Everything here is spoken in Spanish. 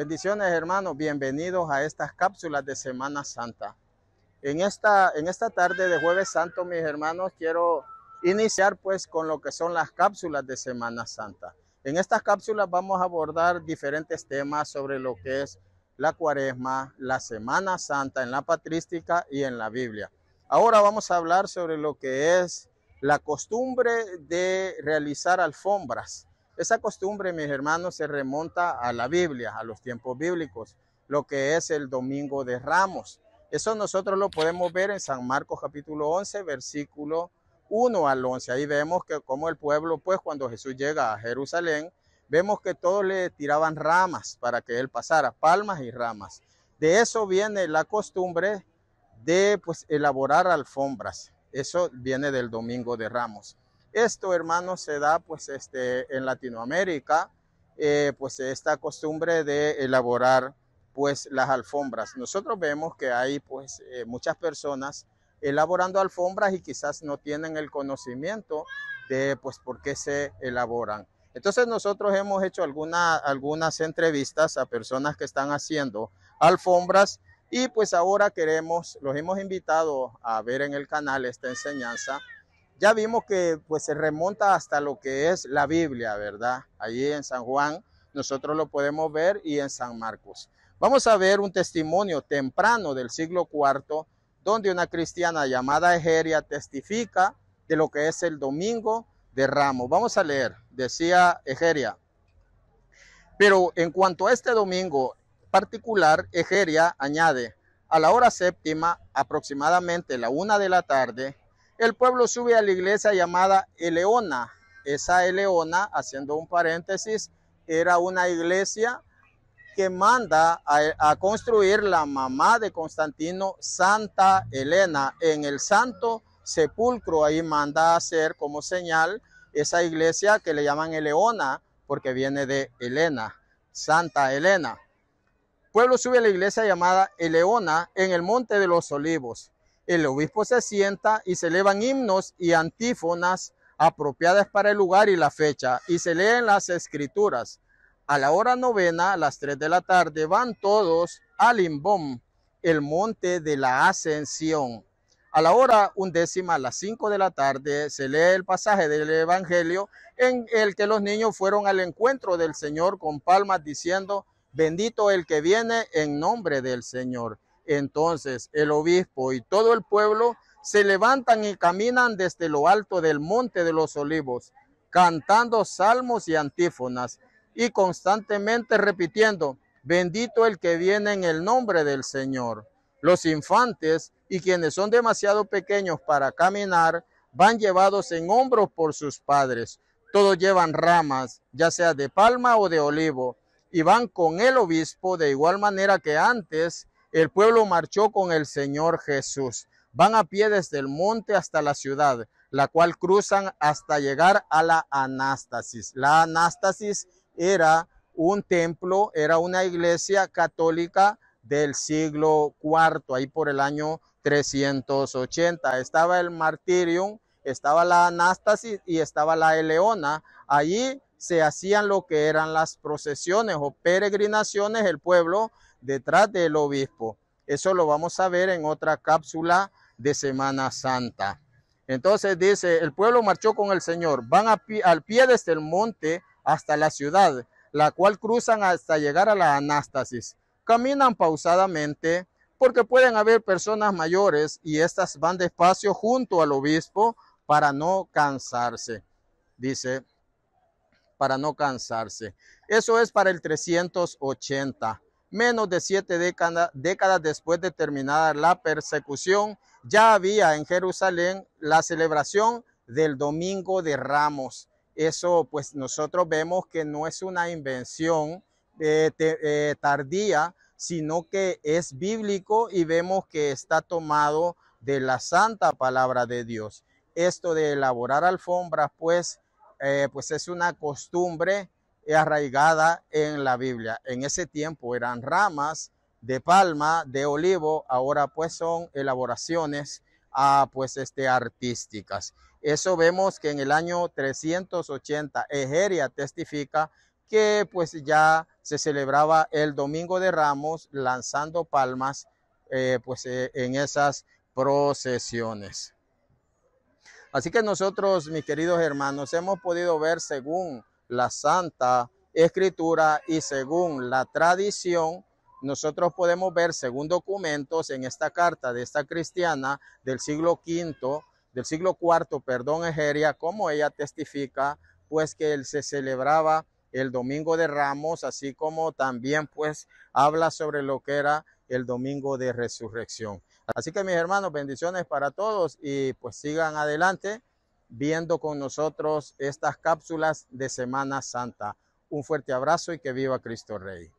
Bendiciones hermanos, bienvenidos a estas cápsulas de Semana Santa. En esta, en esta tarde de jueves santo, mis hermanos, quiero iniciar pues con lo que son las cápsulas de Semana Santa. En estas cápsulas vamos a abordar diferentes temas sobre lo que es la cuaresma, la Semana Santa en la patrística y en la Biblia. Ahora vamos a hablar sobre lo que es la costumbre de realizar alfombras esa costumbre, mis hermanos, se remonta a la Biblia, a los tiempos bíblicos, lo que es el Domingo de Ramos. Eso nosotros lo podemos ver en San Marcos capítulo 11, versículo 1 al 11. Ahí vemos que como el pueblo, pues cuando Jesús llega a Jerusalén, vemos que todos le tiraban ramas para que él pasara, palmas y ramas. De eso viene la costumbre de pues, elaborar alfombras. Eso viene del Domingo de Ramos. Esto, hermanos, se da pues este, en Latinoamérica, eh, pues esta costumbre de elaborar pues las alfombras. Nosotros vemos que hay pues eh, muchas personas elaborando alfombras y quizás no tienen el conocimiento de pues por qué se elaboran. Entonces nosotros hemos hecho algunas entrevistas a personas que están haciendo alfombras y pues ahora queremos, los hemos invitado a ver en el canal esta enseñanza ya vimos que pues se remonta hasta lo que es la Biblia, ¿verdad? Allí en San Juan nosotros lo podemos ver y en San Marcos. Vamos a ver un testimonio temprano del siglo IV donde una cristiana llamada Egeria testifica de lo que es el domingo de Ramos. Vamos a leer, decía Egeria. Pero en cuanto a este domingo particular, Egeria añade, a la hora séptima, aproximadamente la una de la tarde, el pueblo sube a la iglesia llamada Eleona. Esa Eleona, haciendo un paréntesis, era una iglesia que manda a, construir la mamá de Constantino, Santa Elena, en el Santo Sepulcro. Ahí manda a hacer como señal esa iglesia que le llaman Eleona, porque viene de Elena, Santa Elena. Pueblo sube a la iglesia llamada Eleona en el Monte de los Olivos. El obispo se sienta y se elevan himnos y antífonas apropiadas para el lugar y la fecha, y se leen las escrituras. A la hora novena, a las tres de la tarde, van todos al Limbón, el monte de la ascensión. A la hora undécima, a las cinco de la tarde, se lee el pasaje del Evangelio en el que los niños fueron al encuentro del Señor con palmas diciendo, bendito el que viene en nombre del Señor. Entonces el obispo y todo el pueblo se levantan y caminan desde lo alto del monte de los olivos, cantando salmos y antífonas y constantemente repitiendo, bendito el que viene en el nombre del Señor. Los infantes y quienes son demasiado pequeños para caminar van llevados en hombros por sus padres. Todos llevan ramas, ya sea de palma o de olivo, y van con el obispo de igual manera que antes el pueblo marchó con el Señor Jesús. Van a pie desde el monte hasta la ciudad, la cual cruzan hasta llegar a la anástasis. La anástasis era un templo, era una iglesia católica del siglo IV, ahí por el año 380. Estaba el martirium, estaba la anástasis y estaba la eleona. Allí se hacían lo que eran las procesiones o peregrinaciones, el pueblo detrás del obispo. Eso lo vamos a ver en otra cápsula de Semana Santa. Entonces dice, el pueblo marchó con el Señor, van al pie desde el este monte hasta la ciudad, la cual cruzan hasta llegar a la anástasis. Caminan pausadamente porque pueden haber personas mayores y éstas van despacio junto al obispo para no cansarse. Dice, para no cansarse. Eso es para el 380 menos de siete décadas después de terminada la persecución, ya había en Jerusalén la celebración del Domingo de Ramos. Eso pues nosotros vemos que no es una invención eh, eh, tardía, sino que es bíblico y vemos que está tomado de la santa palabra de Dios. Esto de elaborar alfombras pues, eh, pues es una costumbre eh, arraigada en la Biblia. En ese tiempo eran ramas de palma, de olivo, ahora pues son elaboraciones ah, pues este, artísticas. Eso vemos que en el año 380 Egeria testifica que pues ya se celebraba el Domingo de Ramos lanzando palmas eh, pues eh, en esas procesiones. Así que nosotros, mis queridos hermanos, hemos podido ver según la Santa Escritura y según la tradición, nosotros podemos ver, según documentos en esta carta de esta cristiana del siglo V, del siglo IV, perdón, Egeria, como ella testifica, pues que él se celebraba el Domingo de Ramos, así como también pues habla sobre lo que era el Domingo de Resurrección. Así que mis hermanos, bendiciones para todos y pues sigan adelante viendo con nosotros estas cápsulas de Semana Santa. Un fuerte abrazo y que viva Cristo Rey.